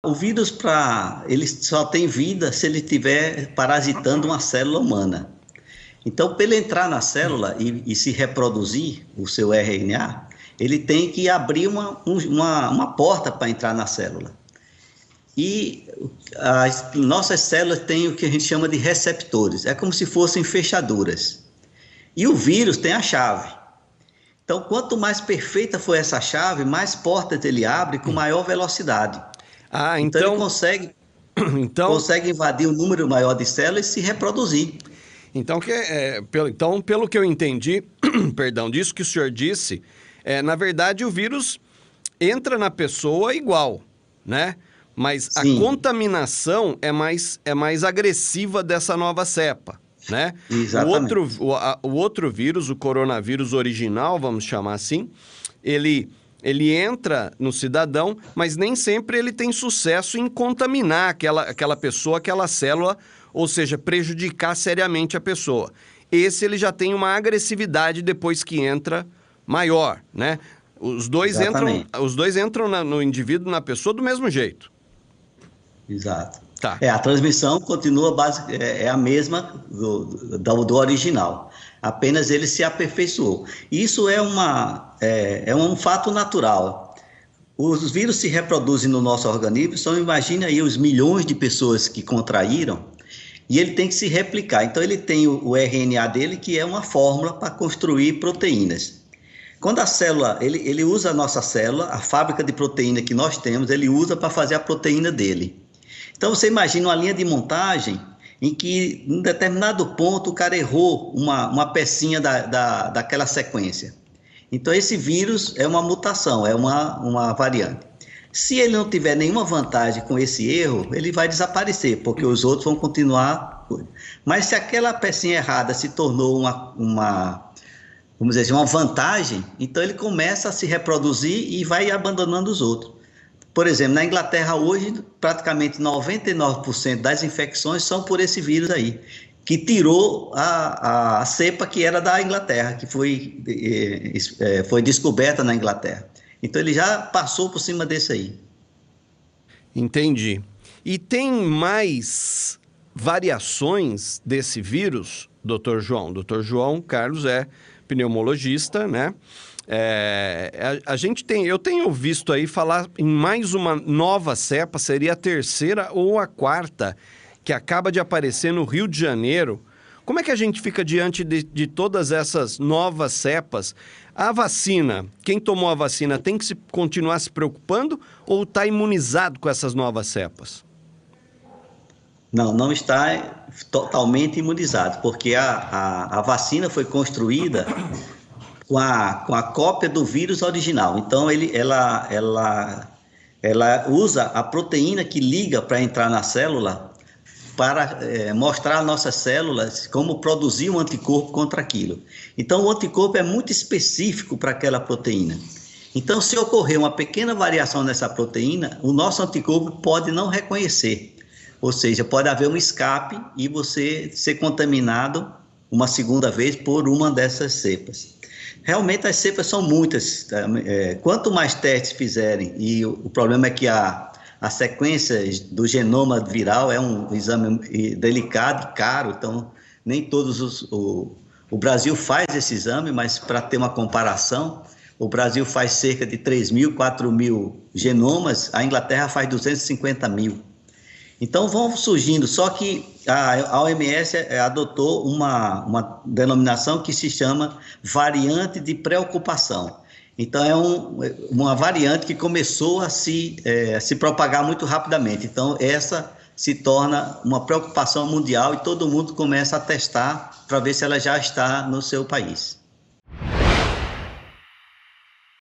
O vírus, para ele só tem vida se ele estiver parasitando uma célula humana. Então, para ele entrar na célula e, e, se reproduzir o seu RNA, ele tem que abrir uma, uma, uma porta para entrar na célula. E as nossas células têm o que a gente chama de receptores, é como se fossem fechaduras. E o vírus tem a chave. Então, quanto mais perfeita for essa chave, mais portas ele abre com maior velocidade. Ah, então, então ele consegue, então... consegue invadir um número maior de células e se reproduzir. Então, que, é, pelo, então pelo que eu entendi, perdão, disso que o senhor disse, é, na verdade o vírus entra na pessoa igual, né? Mas Sim. a contaminação é mais, é mais agressiva dessa nova cepa, né? Exatamente. O outro, o, a, o outro vírus, o coronavírus original, vamos chamar assim, ele ele entra no cidadão, mas nem sempre ele tem sucesso em contaminar aquela, aquela pessoa, aquela célula, ou seja, prejudicar seriamente a pessoa. Esse ele já tem uma agressividade depois que entra maior, né? Os dois Exatamente. entram, os dois entram na, no indivíduo, na pessoa, do mesmo jeito. Exato. Tá. É, a transmissão continua base, é, é a mesma do, do, do, original, apenas ele se aperfeiçoou. Isso é, uma, é, é um fato natural. Os vírus se reproduzem no nosso organismo, então imagine aí os milhões de pessoas que contraíram e ele tem que se replicar. Então ele tem o, o RNA dele, que é uma fórmula para construir proteínas. Quando a célula, ele, ele usa a nossa célula, a fábrica de proteína que nós temos, ele usa para fazer a proteína dele. Então você imagina uma linha de montagem em que, em determinado ponto, o cara errou uma, uma pecinha da, da, daquela sequência. Então esse vírus é uma mutação, é uma, uma variante. Se ele não tiver nenhuma vantagem com esse erro, ele vai desaparecer, porque os outros vão continuar. Mas se aquela pecinha errada se tornou uma, uma vamos dizer assim, uma vantagem, então ele começa a se reproduzir e vai abandonando os outros. Por exemplo, na Inglaterra hoje, praticamente 99% das infecções são por esse vírus aí, que tirou a, a, cepa que era da Inglaterra, que foi, é, foi descoberta na Inglaterra. Então ele já passou por cima desse aí. Entendi. E tem mais variações desse vírus, doutor João? Doutor João Carlos é pneumologista, né? É, a, é, a, gente tem, eu tenho visto aí falar em mais uma nova cepa, seria a terceira ou a quarta, que acaba de aparecer no Rio de Janeiro. Como é que a gente fica diante de, de todas essas novas cepas? A vacina, quem tomou a vacina tem que se, continuar se preocupando ou está imunizado com essas novas cepas? Não, não está totalmente imunizado, porque a, a, a, vacina foi construída com a, com a cópia do vírus original. Então, ele, ela, ela, ela usa a proteína que liga para entrar na célula para é, mostrar a nossas células como produzir um anticorpo contra aquilo. Então, o anticorpo é muito específico para aquela proteína. Então, se ocorrer uma pequena variação nessa proteína, o nosso anticorpo pode não reconhecer ou seja, pode haver um escape e você ser contaminado uma segunda vez por uma dessas cepas. Realmente as cepas são muitas. Tá? É, quanto mais testes fizerem, e o, o problema é que a, a sequência do genoma viral é um exame delicado, e caro, então nem todos os. O, o Brasil faz esse exame, mas para ter uma comparação, o Brasil faz cerca de 3 mil, 4 mil genomas, a Inglaterra faz 250 mil. Então vão surgindo, só que a, a OMS é, adotou uma, uma denominação que se chama variante de preocupação. Então, é um, uma variante que começou a se, é, se propagar muito rapidamente. Então, essa se torna uma preocupação mundial e todo mundo começa a testar para ver se ela já está no seu país.